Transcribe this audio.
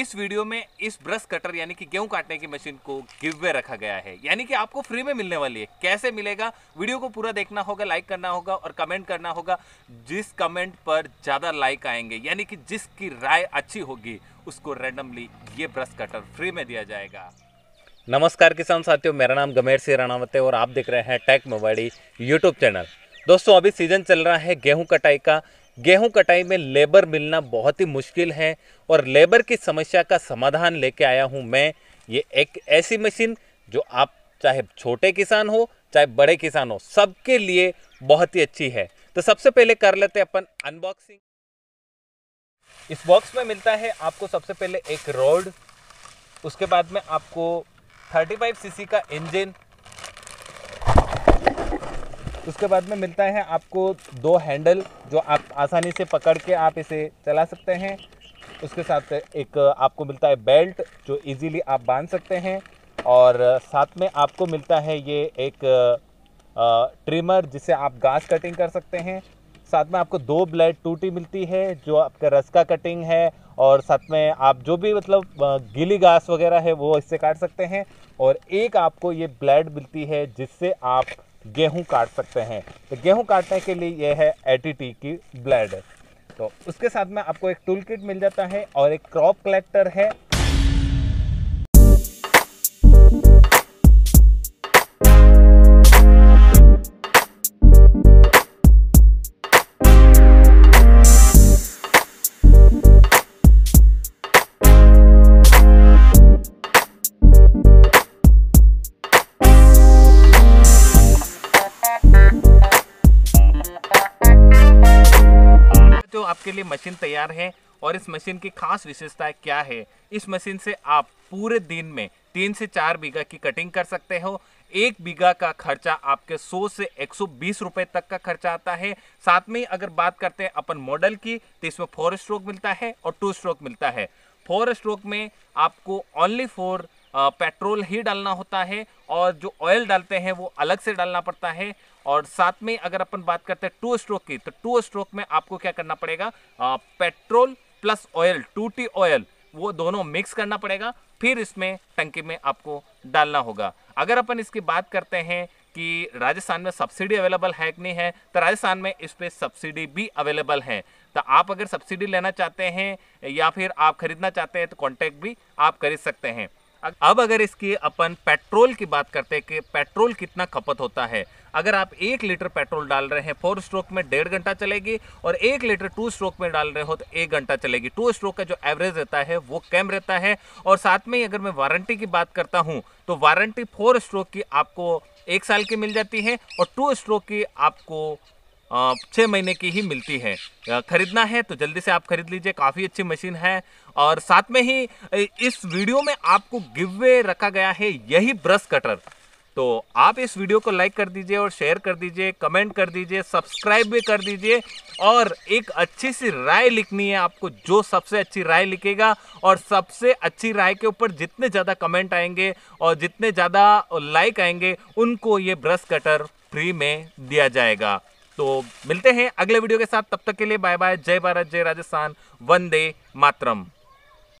इस वीडियो में इस ब्रश कटर यानी कि गेहूं काटने की मशीन को गिव वे रखा गया है यानी कि आपको फ्री में मिलने वाली है कैसे मिलेगा वीडियो को पूरा देखना होगा लाइक करना होगा और कमेंट करना होगा जिस कमेंट पर ज़्यादा लाइक आएंगे यानी कि जिसकी राय अच्छी होगी उसको रैंडमली ये ब्रश कटर फ्री में दिया जाएगा नमस्कार किसान साथियों मेरा नाम गमेर सिंह राणावत है और आप देख रहे हैं टेक मोबाइल यूट्यूब चैनल दोस्तों अभी सीजन चल रहा है गेहूं कटाई का गेहूं कटाई में लेबर मिलना बहुत ही मुश्किल है और लेबर की समस्या का समाधान लेके आया हूं मैं ये एक ऐसी मशीन जो आप चाहे छोटे किसान हो चाहे बड़े किसान हो सबके लिए बहुत ही अच्छी है तो सबसे पहले कर लेते हैं अपन अनबॉक्सिंग इस बॉक्स में मिलता है आपको सबसे पहले एक रोड उसके बाद में आपको 35 सीसी का इंजन उसके बाद में मिलता है आपको दो हैंडल जो आप आसानी से पकड़ के आप इसे चला सकते हैं उसके साथ एक आपको मिलता है बेल्ट जो इजीली आप बांध सकते हैं और साथ में आपको मिलता है ये एक ट्रिमर जिससे आप घास कटिंग कर सकते हैं साथ में आपको दो ब्लेड टूटी मिलती है जो आपका रस का कटिंग है और साथ में आप जो भी मतलब गीली घास वगैरह है वो इससे काट सकते हैं और एक आपको ये ब्लेड मिलती है जिससे आप गेहूं काट सकते हैं तो गेहूं काटने के लिए यह है एटीटी की ब्लेड तो उसके साथ में आपको एक टूल किट मिल जाता है और एक क्रॉप कलेक्टर है आपके लिए मशीन तैयार है और इस मशीन की खास विशेषता क्या है इस मशीन से आप पूरे दिन में तीन से चार बीघा की कटिंग कर सकते हो एक बीघा का खर्चा आपके 100 से 120 रुपए तक का खर्चा आता है साथ में अगर बात करते हैं अपन मॉडल की तो इसमें फोर स्ट्रोक मिलता है और टू स्ट्रोक मिलता है फोर स्ट्रोक में आपको ओनली फोर पेट्रोल ही डालना होता है और जो ऑयल डालते हैं वो अलग से डालना पड़ता है और साथ में अगर अपन बात करते हैं टू स्ट्रोक की तो टू स्ट्रोक में आपको क्या करना पड़ेगा petrol plus oil two T oil वो दोनों मिक्स करना पड़ेगा फिर इसमें टंकी में आपको डालना होगा अगर अपन इसकी बात करते हैं कि राजस्थान में सब्सिडी अवेलेबल है कि नहीं है तो राजस्थान में इस पर सब्सिडी भी अवेलेबल है तो आप अगर सब्सिडी लेना चाहते हैं या फिर आप खरीदना चाहते हैं तो कॉन्टैक्ट भी आप खरीद सकते हैं अब अगर इसकी अपन पेट्रोल की बात करते हैं कि पेट्रोल कितना खपत होता है अगर आप एक लीटर पेट्रोल डाल रहे हैं फोर स्ट्रोक में डेढ़ घंटा चलेगी और एक लीटर टू स्ट्रोक में डाल रहे हो तो एक घंटा चलेगी टू स्ट्रोक का जो एवरेज रहता है वो कम रहता है और साथ में ही अगर मैं वारंटी की बात करता हूँ तो वारंटी फोर स्ट्रोक की आपको एक साल की मिल जाती है और टू स्ट्रोक की आपको छः महीने की ही मिलती है ख़रीदना है तो जल्दी से आप ख़रीद लीजिए काफ़ी अच्छी मशीन है और साथ में ही इस वीडियो में आपको गिव वे रखा गया है यही ब्रश कटर तो आप इस वीडियो को लाइक कर दीजिए और शेयर कर दीजिए कमेंट कर दीजिए सब्सक्राइब भी कर दीजिए और एक अच्छी सी राय लिखनी है आपको जो सबसे अच्छी राय लिखेगा और सबसे अच्छी राय के ऊपर जितने ज़्यादा कमेंट आएंगे और जितने ज़्यादा लाइक आएंगे उनको ये ब्रश कटर फ्री में दिया जाएगा तो मिलते हैं अगले वीडियो के साथ तब तक के लिए बाय बाय जय भारत जय राजस्थान वंदे मातरम